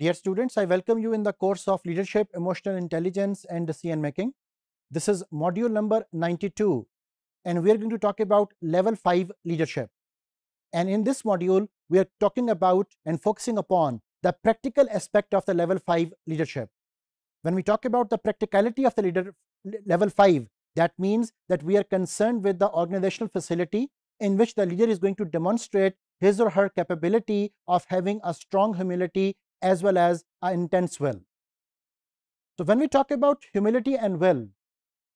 Dear students, I welcome you in the course of Leadership, Emotional Intelligence and Decision Making. This is module number 92 and we are going to talk about level 5 leadership. And in this module, we are talking about and focusing upon the practical aspect of the level 5 leadership. When we talk about the practicality of the leader, level 5, that means that we are concerned with the organizational facility in which the leader is going to demonstrate his or her capability of having a strong humility as well as an intense will. So, when we talk about humility and will,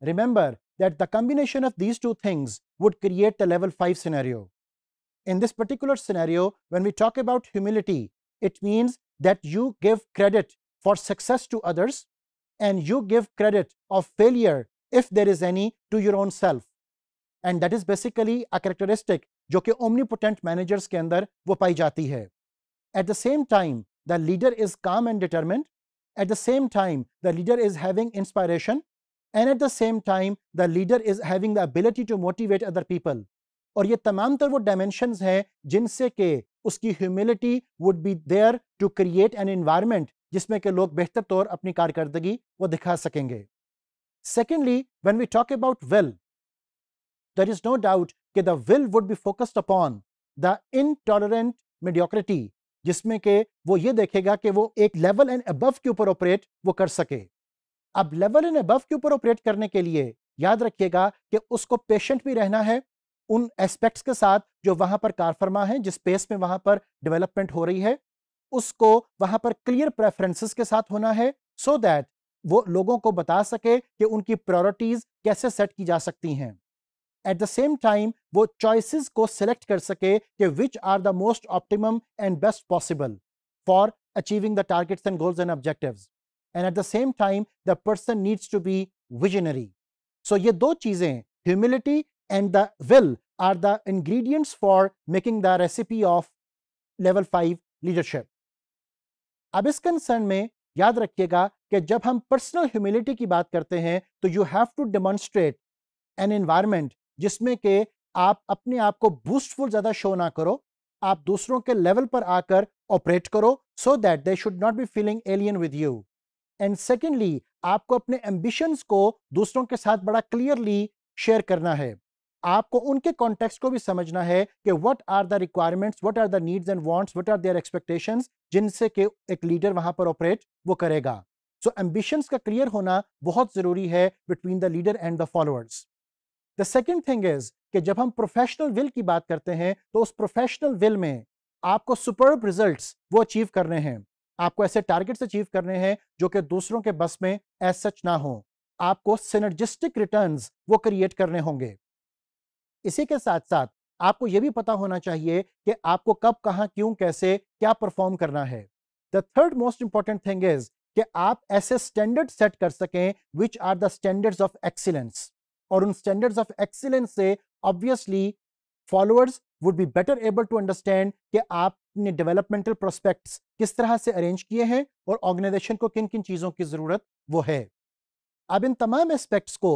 remember that the combination of these two things would create the level 5 scenario. In this particular scenario, when we talk about humility, it means that you give credit for success to others and you give credit of failure, if there is any, to your own self. And that is basically a characteristic जो omnipotent omnipotent managers के अंदर वो पाई जाती है at the same The leader is calm and determined. At the same time, the leader is having inspiration. And at the same time, the leader is having the ability to motivate other people. aur ye tamam tar wo dimensions hain jinse ke uski humility would be there to create an environment jisme ke log behtar taur apni karkardagi wo dikha sakenge secondly when we talk about will there is no doubt कि the will would be focused upon the intolerant mediocrity जिसमें कि वो ये देखेगा कि वो एक level and above के ऊपर ऑपरेट वो कर सके अब लेवल एंड अबव के ऊपर ऑपरेट करने के लिए याद रखिएगा कि उसको पेशेंट भी रहना है उन एस्पेक्ट्स के साथ जो वहां पर कारफरमा है जिस स्पेस में वहां पर डेवलपमेंट हो रही है उसको वहां पर क्लियर प्रेफरेंसेस के साथ होना है सो so दैट वो लोगों को बता सके कि उनकी प्रायोरिटीज कैसे सेट की जा सकती हैं एट द सेम टाइम वो चॉइसिस को सिलेक्ट कर सके कि which are the most optimum and best possible for achieving the targets and goals and objectives and at the same time the person needs to be visionary so ये दो चीजें humility and the will are the ingredients for making the recipe of level five leadership अब इस concern में याद रखिएगा कि जब हम पर्सनल ह्यूमिलिटी की बात करते हैं तो you have to demonstrate an environment जिसमें कि आप अपने आप को बूस्टफुल ज़्यादा शो ना करो आप दूसरों के लेवल पर आकर ऑपरेट करो so that they should not be feeling alien with you and secondly आपको अपने एम्बिशंस को दूसरों के साथ बड़ा क्लियरली शेयर करना है आपको उनके कॉन्टेक्स्ट को भी समझना है कि what are the requirements what are the needs and wants what are their expectations जिनसे कि एक लीडर वहां पर ऑपरेट वो करेगा सो so, एम्बिशंस का क्लियर होना बहुत जरूरी है between the leader and the followers the second thing is कि जब हम प्रोफेशनल विल की बात करते हैं तो उस प्रोफेशनल विल में आपको सुपर्ब रिजल्ट्स वो अचीव करने हैं आपको ऐसे टारगेट्स अचीव करने हैं जो कि दूसरों के बस में एज सच ना हो आपको सिनर्जिस्टिक रिटर्न्स वो क्रिएट करने होंगे इसी के साथ साथ आपको यह भी पता होना चाहिए कि आपको कब कहाँ क्यों कैसे क्या परफॉर्म करना है the third most important thing is कि आप ऐसे स्टैंडर्ड सेट कर सकें which are the standards of excellence और उन स्टैंडर्ड्स ऑफ एक्सीलेंस से obviously followers would be better able to understand कि आपने डेवलपमेंटल प्रोस्पेक्ट्स किस तरह से अरेंज किए हैं और ऑर्गेनाइजेशन को किन किन चीज़ों की ज़रूरत वो है अब इन तमाम एस्पेक्ट्स को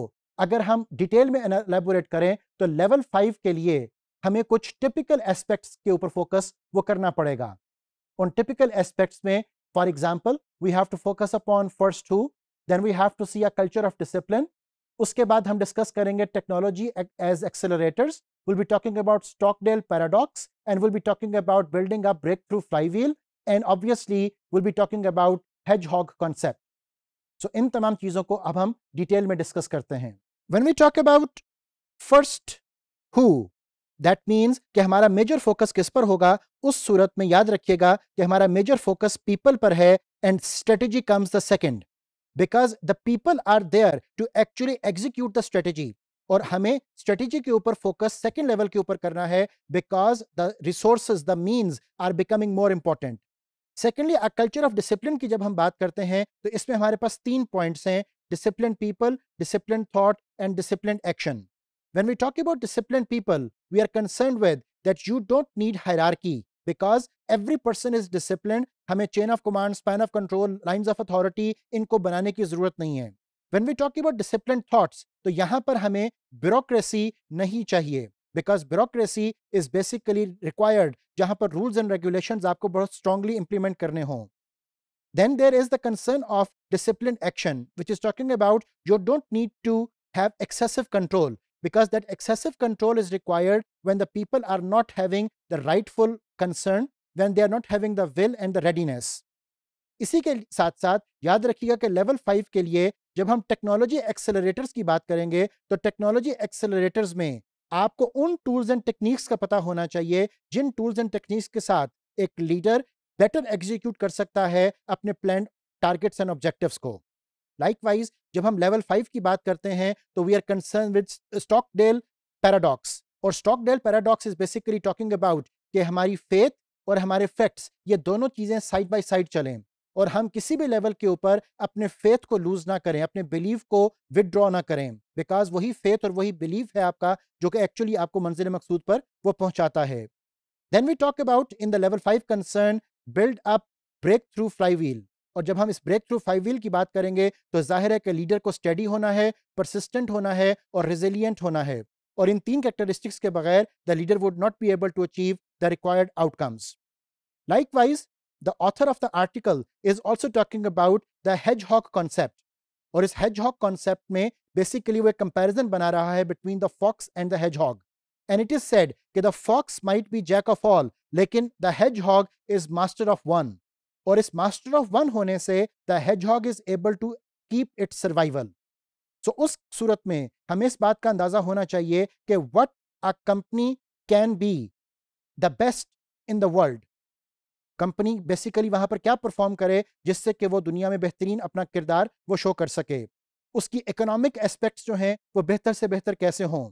अगर हम डिटेल में एलेबोरेट करें तो लेवल फाइव के लिए हमें कुछ टिपिकल एस्पेक्ट्स के ऊपर फोकस वो करना पड़ेगा उन टिपिकल एस्पेक्ट्स में for example we have to focus upon first to then we have to see a culture of discipline उसके बाद हम डिस्कस करेंगे technology as accelerators will be talking about Stockdale paradox and will be talking about building a breakthrough flywheel and obviously will be talking about hedgehog concept so इन तमाम चीजों को अब हम डिटेल में discuss करते हैं when we talk about first who that means कि हमारा मेजर फोकस किस पर होगा उस सूरत में याद रखिएगा कि हमारा मेजर फोकस पीपल पर है and strategy comes the second because the people are there to actually execute the strategy और हमें स्ट्रेटेजी के ऊपर फोकस सेकेंड लेवल के ऊपर करना है because the resource the means are becoming more important secondly a culture of discipline की जब हम बात करते हैं तो इसमें हमारे पास तीन पॉइंट्स हैं discipline people discipline thought and discipline action when we talk about disciplined people we are concerned with that you don't need hierarchy because every person is discipline हमें chain of command span of control lines of authority इनको बनाने की जरूरत नहीं है when we talk about discipline thoughts तो यहाँ पर हमें ब्यूरोक्रेसी नहीं चाहिए because bureaucracy is basically required जहां पर रूल्स एंड रेगुलेशन आपको बहुत स्ट्रांगली इंप्लीमेंट करने हों then there is the concern of disciplined action which is talking about you don't need to have excessive control because that excessive control is required when the people are not having the rightful concern when they are not having the will and the readiness इसी के साथ साथ याद रखिएगा कि level five के लिए जब हम टेक्नोलॉजी एक्सेलरेटर्स की बात करेंगे तो टेक्नोलॉजी एक्सेलरेटर्स में आपको उन टूल्स एंड टेक्निक्स का पता होना चाहिए जिन टूल्स एंड टेक्निक्स के साथ एक लीडर बेटर एग्जीक्यूट कर सकता है अपने प्लान टारगेट्स एंड ऑब्जेक्टिव्स को लाइकवाइज जब हम लेवल फाइव की बात करते हैं तो we are concern with Stockdale paradox और Stockdale paradox is basically talking about कि हमारी फेथ और हमारे फैक्ट्स ये दोनों चीज़ें साइड बाय साइड चलें और हम किसी भी लेवल के ऊपर अपने फेथ को लूज ना करें अपने बिलीव को विदड्रॉ ना करें बिकॉज वही फेथ और वही बिलीव है आपका जो कि एक्चुअली आपको मंजिल मकसूद पर वो पहुंचाता है then we talk about in the level five concern build up breakthrough flywheel और जब हम इस ब्रेक थ्रू फाइव व्हील की बात करेंगे तो जाहिर है कि लीडर को स्टडी होना है परसिस्टेंट होना है और रिजिलियंट होना है or in teen characteristics ke the leader would not be able to achieve the required outcomes. Likewise, the author of the article is also talking about the hedgehog concept. Or is hedgehog concept mein basically we comparison bana raha hai between the fox and the hedgehog. And it is said that the fox might be jack of all, lekin the hedgehog is master of one. Or is master of one hone se, the hedgehog is able to keep its survival. सो उस सूरत में हमें इस बात का अंदाजा होना चाहिए कि what a company can be the best in the world company basically वहां पर क्या परफॉर्म करे जिससे कि वो दुनिया में बेहतरीन अपना किरदार वो शो कर सके उसकी इकोनॉमिक एस्पेक्ट्स जो हैं वो बेहतर से बेहतर कैसे हों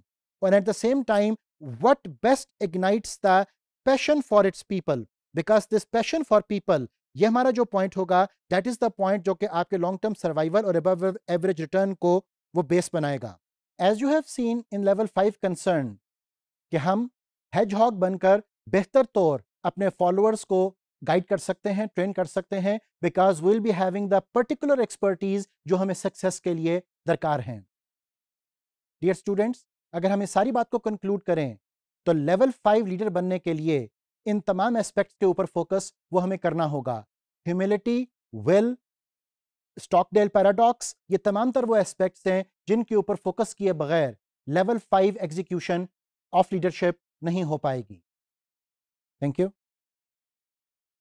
और at the same time what best ignites the passion for its people because this passion for people ये हमारा जो पॉइंट होगा दैट इज द पॉइंट जो कि आपके लॉन्ग टर्म सर्वाइवल और एवरेज रिटर्न को वो बेस बनाएगा as you have seen in level five concern कि हम हैज हॉक बनकर बेहतर तौर अपने फॉलोअर्स को गाइड कर सकते हैं ट्रेन कर सकते हैं because will be having the particular expertise जो हमें सक्सेस के लिए दरकार हैं डियर स्टूडेंट्स अगर हम इस सारी बात को कंक्लूड करें तो लेवल फाइव लीडर बनने के लिए इन तमाम एस्पेक्ट्स के ऊपर फोकस वो हमें करना होगा ह्यूमिलिटी विल स्टॉकडेल पैराडॉक्स ये तमाम तर वो एस्पेक्ट्स हैं जिनके ऊपर फोकस किए बगैर level five execution of leadership नहीं हो पाएगी थैंक यू